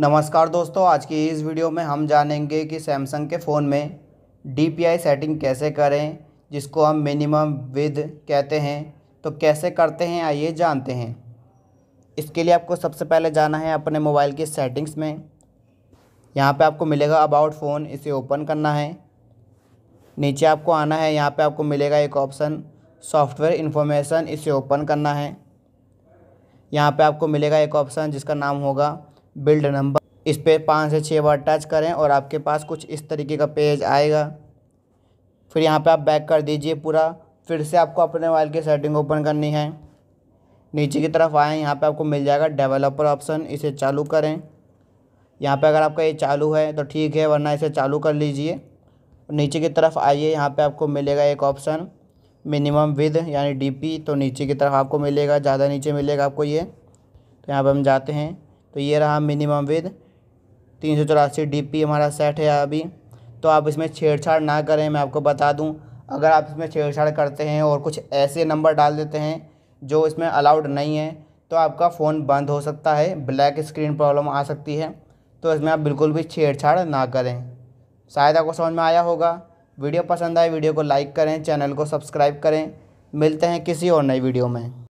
नमस्कार दोस्तों आज की इस वीडियो में हम जानेंगे कि सैमसंग के फ़ोन में डीपीआई सेटिंग कैसे करें जिसको हम मिनिमम विद कहते हैं तो कैसे करते हैं आइए जानते हैं इसके लिए आपको सबसे पहले जाना है अपने मोबाइल की सेटिंग्स में यहाँ पे आपको मिलेगा अबाउट फ़ोन इसे ओपन करना है नीचे आपको आना है यहाँ पर आपको मिलेगा एक ऑप्शन सॉफ्टवेयर इन्फॉर्मेशन इसे ओपन करना है यहाँ पर आपको मिलेगा एक ऑप्शन जिसका नाम होगा बिल्ड नंबर इस पर पाँच से छः बार टच करें और आपके पास कुछ इस तरीके का पेज आएगा फिर यहाँ पे आप बैक कर दीजिए पूरा फिर से आपको अपने मोबाइल की सेटिंग ओपन करनी है नीचे की तरफ आएँ यहाँ पे आपको मिल जाएगा डेवलपर ऑप्शन इसे चालू करें यहाँ पे अगर आपका ये चालू है तो ठीक है वरना इसे चालू कर लीजिए नीचे की तरफ आइए यहाँ पे आपको मिलेगा एक ऑप्शन मिनिमम विद यानी डीपी तो नीचे की तरफ आपको मिलेगा ज़्यादा नीचे मिलेगा आपको ये तो यहाँ पर हम जाते हैं तो ये रहा मिनिमम विद तीन सौ चौरासी डी पी हमारा सेट है अभी तो आप इसमें छेड़छाड़ ना करें मैं आपको बता दूं अगर आप इसमें छेड़छाड़ करते हैं और कुछ ऐसे नंबर डाल देते हैं जो इसमें अलाउड नहीं है तो आपका फ़ोन बंद हो सकता है ब्लैक स्क्रीन प्रॉब्लम आ सकती है तो इसमें आप बिल्कुल भी छेड़छाड़ ना करें शायद आपको समझ में आया होगा वीडियो पसंद आए वीडियो को लाइक करें चैनल को सब्सक्राइब करें मिलते हैं किसी और नई वीडियो में